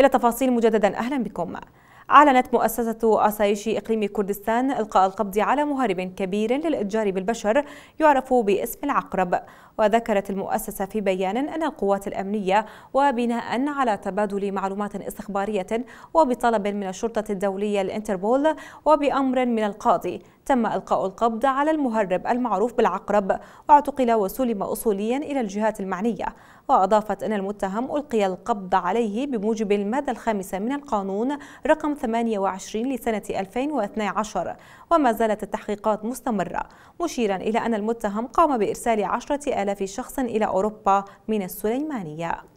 إلى تفاصيل مجددا أهلا بكم أعلنت مؤسسة أسايشي إقليم كردستان إلقاء القبض على مهرب كبير للإتجار بالبشر يعرف باسم العقرب وذكرت المؤسسة في بيان أن القوات الأمنية وبناء على تبادل معلومات استخبارية وبطلب من الشرطة الدولية الانتربول وبأمر من القاضي تم إلقاء القبض على المهرب المعروف بالعقرب واعتقل وسلم أصوليا إلى الجهات المعنية وأضافت أن المتهم ألقي القبض عليه بموجب المادة الخامسة من القانون رقم 28 لسنة 2012 وما زالت التحقيقات مستمرة مشيرا إلى أن المتهم قام بإرسال عشرة آلاف شخص إلى أوروبا من السليمانية